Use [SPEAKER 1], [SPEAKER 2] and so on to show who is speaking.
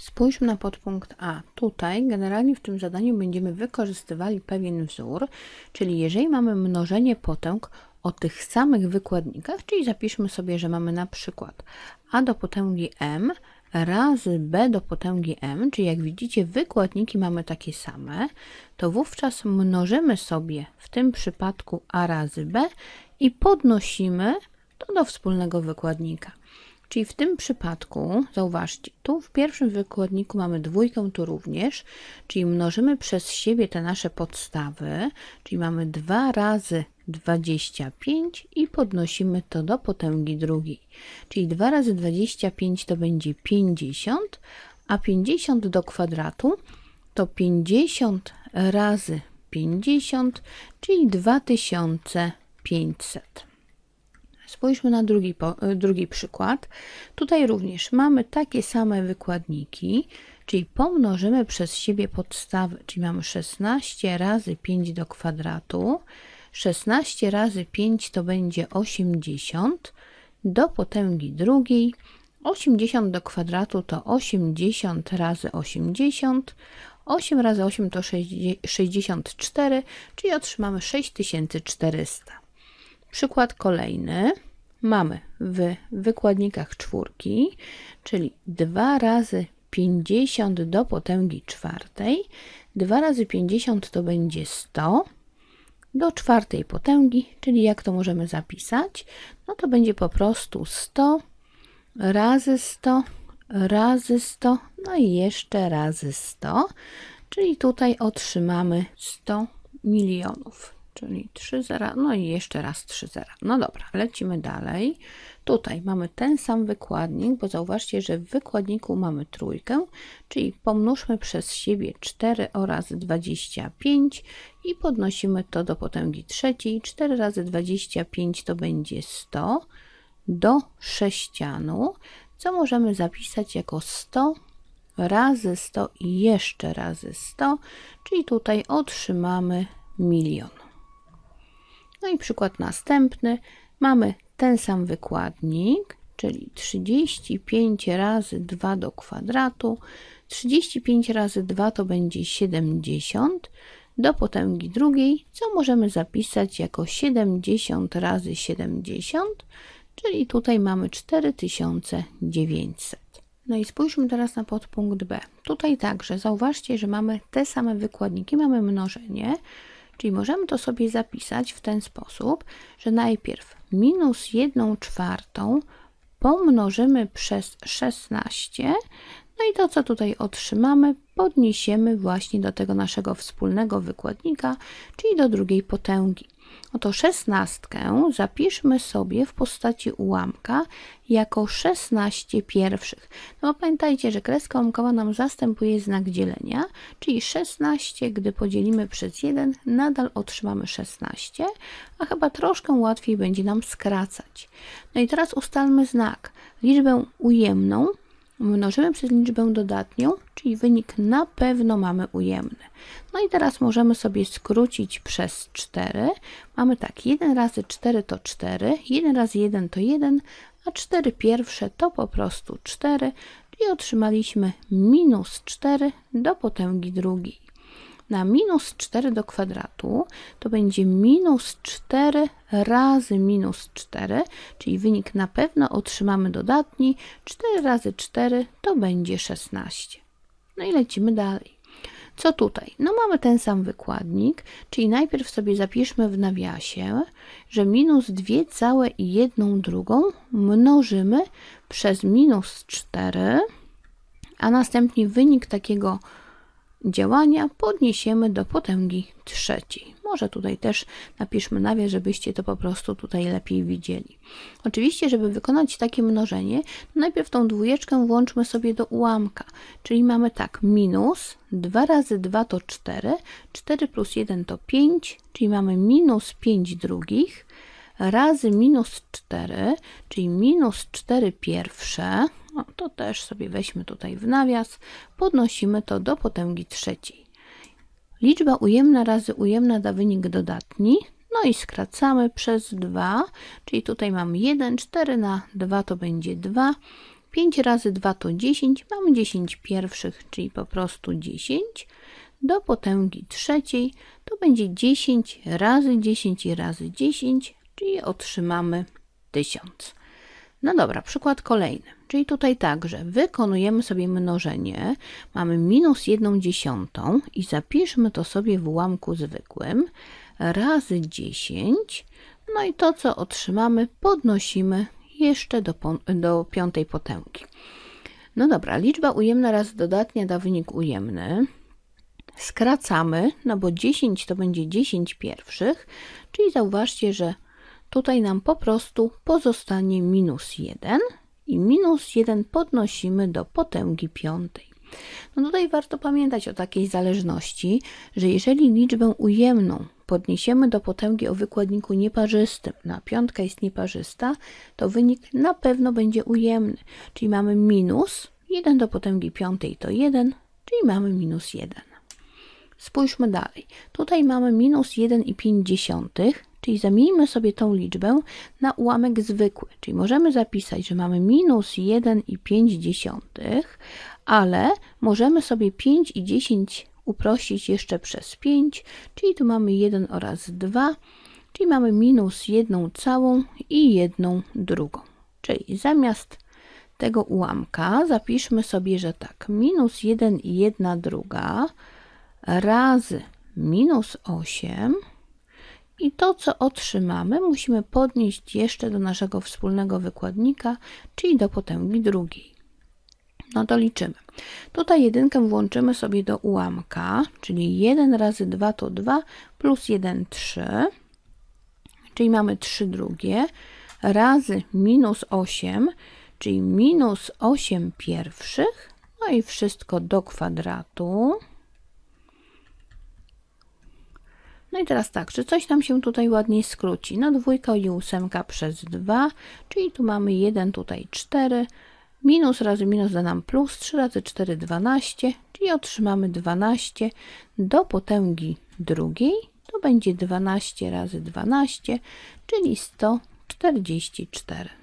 [SPEAKER 1] Spójrzmy na podpunkt A. Tutaj generalnie w tym zadaniu będziemy wykorzystywali pewien wzór, czyli jeżeli mamy mnożenie potęg o tych samych wykładnikach, czyli zapiszmy sobie, że mamy na przykład a do potęgi m razy b do potęgi m, czyli jak widzicie wykładniki mamy takie same, to wówczas mnożymy sobie w tym przypadku a razy b i podnosimy to do wspólnego wykładnika. Czyli w tym przypadku, zauważcie, tu w pierwszym wykładniku mamy dwójkę tu również, czyli mnożymy przez siebie te nasze podstawy, czyli mamy 2 razy 25 i podnosimy to do potęgi drugiej. Czyli 2 razy 25 to będzie 50, a 50 do kwadratu to 50 razy 50, czyli 2500. Spójrzmy na drugi, y, drugi przykład. Tutaj również mamy takie same wykładniki, czyli pomnożymy przez siebie podstawy, czyli mamy 16 razy 5 do kwadratu. 16 razy 5 to będzie 80 do potęgi drugiej. 80 do kwadratu to 80 razy 80. 8 razy 8 to 64, czyli otrzymamy 6400. Przykład kolejny. Mamy w wykładnikach czwórki, czyli 2 razy 50 do potęgi czwartej. 2 razy 50 to będzie 100 do czwartej potęgi, czyli jak to możemy zapisać? No to będzie po prostu 100 razy 100 razy 100, no i jeszcze razy 100, czyli tutaj otrzymamy 100 milionów czyli 3 zera, no i jeszcze raz 3 zera. No dobra, lecimy dalej. Tutaj mamy ten sam wykładnik, bo zauważcie, że w wykładniku mamy trójkę, czyli pomnóżmy przez siebie 4 oraz 25 i podnosimy to do potęgi trzeciej. 4 razy 25 to będzie 100 do sześcianu, co możemy zapisać jako 100 razy 100 i jeszcze razy 100, czyli tutaj otrzymamy milion. No i przykład następny. Mamy ten sam wykładnik, czyli 35 razy 2 do kwadratu. 35 razy 2 to będzie 70 do potęgi drugiej, co możemy zapisać jako 70 razy 70, czyli tutaj mamy 4900. No i spójrzmy teraz na podpunkt B. Tutaj także zauważcie, że mamy te same wykładniki, mamy mnożenie, Czyli możemy to sobie zapisać w ten sposób, że najpierw minus 1 czwartą pomnożymy przez 16, no i to co tutaj otrzymamy odniesiemy właśnie do tego naszego wspólnego wykładnika, czyli do drugiej potęgi. Oto szesnastkę zapiszmy sobie w postaci ułamka jako 16 pierwszych. No pamiętajcie, że kreska ułamkowa nam zastępuje znak dzielenia, czyli 16, gdy podzielimy przez 1, nadal otrzymamy 16, a chyba troszkę łatwiej będzie nam skracać. No i teraz ustalmy znak. Liczbę ujemną mnożymy przez liczbę dodatnią, czyli wynik na pewno mamy ujemny. No i teraz możemy sobie skrócić przez 4. Mamy tak, 1 razy 4 to 4, 1 razy 1 to 1, a 4 pierwsze to po prostu 4, czyli otrzymaliśmy minus 4 do potęgi drugiej na minus 4 do kwadratu to będzie minus 4 razy minus 4, czyli wynik na pewno otrzymamy dodatni. 4 razy 4 to będzie 16. No i lecimy dalej. Co tutaj? No mamy ten sam wykładnik, czyli najpierw sobie zapiszmy w nawiasie, że minus 2 całe i 1 drugą mnożymy przez minus 4, a następnie wynik takiego działania podniesiemy do potęgi trzeciej. Może tutaj też napiszmy nawias, żebyście to po prostu tutaj lepiej widzieli. Oczywiście, żeby wykonać takie mnożenie, najpierw tą dwójeczkę włączmy sobie do ułamka. Czyli mamy tak, minus 2 razy 2 to 4, 4 plus 1 to 5, czyli mamy minus 5 drugich, razy minus 4, czyli minus 4 pierwsze, no, to też sobie weźmy tutaj w nawias, podnosimy to do potęgi trzeciej. Liczba ujemna razy ujemna da wynik dodatni, no i skracamy przez 2, czyli tutaj mam 1, 4 na 2 to będzie 2, 5 razy 2 to 10, mamy 10 pierwszych, czyli po prostu 10, do potęgi trzeciej to będzie 10 razy 10 razy 10, czyli otrzymamy 1000. No dobra, przykład kolejny. Czyli tutaj także wykonujemy sobie mnożenie, mamy minus 1 dziesiątą i zapiszmy to sobie w ułamku zwykłym razy 10, no i to co otrzymamy podnosimy jeszcze do, do piątej potęgi. No dobra, liczba ujemna raz dodatnia da wynik ujemny. Skracamy, no bo 10 to będzie 10 pierwszych, czyli zauważcie, że Tutaj nam po prostu pozostanie minus 1 i minus 1 podnosimy do potęgi piątej. No tutaj warto pamiętać o takiej zależności, że jeżeli liczbę ujemną podniesiemy do potęgi o wykładniku nieparzystym, na piątka jest nieparzysta, to wynik na pewno będzie ujemny, czyli mamy minus 1 do potęgi piątej to 1, czyli mamy minus 1. Spójrzmy dalej. Tutaj mamy minus 1,5 Czyli zamienimy sobie tą liczbę na ułamek zwykły. Czyli możemy zapisać, że mamy minus 1,5, ale możemy sobie 5 i 10 uprościć jeszcze przez 5, czyli tu mamy 1 oraz 2, czyli mamy minus 1 całą i 1 drugą. Czyli zamiast tego ułamka zapiszmy sobie, że tak, minus 1 i 1 druga razy minus 8 i to, co otrzymamy, musimy podnieść jeszcze do naszego wspólnego wykładnika, czyli do potęgi drugiej. No to liczymy. Tutaj jedynkę włączymy sobie do ułamka, czyli 1 razy 2 to 2 plus 1 3, czyli mamy 3 drugie, razy minus 8, czyli minus 8 pierwszych, no i wszystko do kwadratu. No i teraz tak, czy coś nam się tutaj ładniej skróci? No dwójka i ósemka przez 2, czyli tu mamy 1, tutaj 4, minus razy minus da nam plus, 3 razy 4, 12, czyli otrzymamy 12 do potęgi drugiej, to będzie 12 razy 12, czyli 144.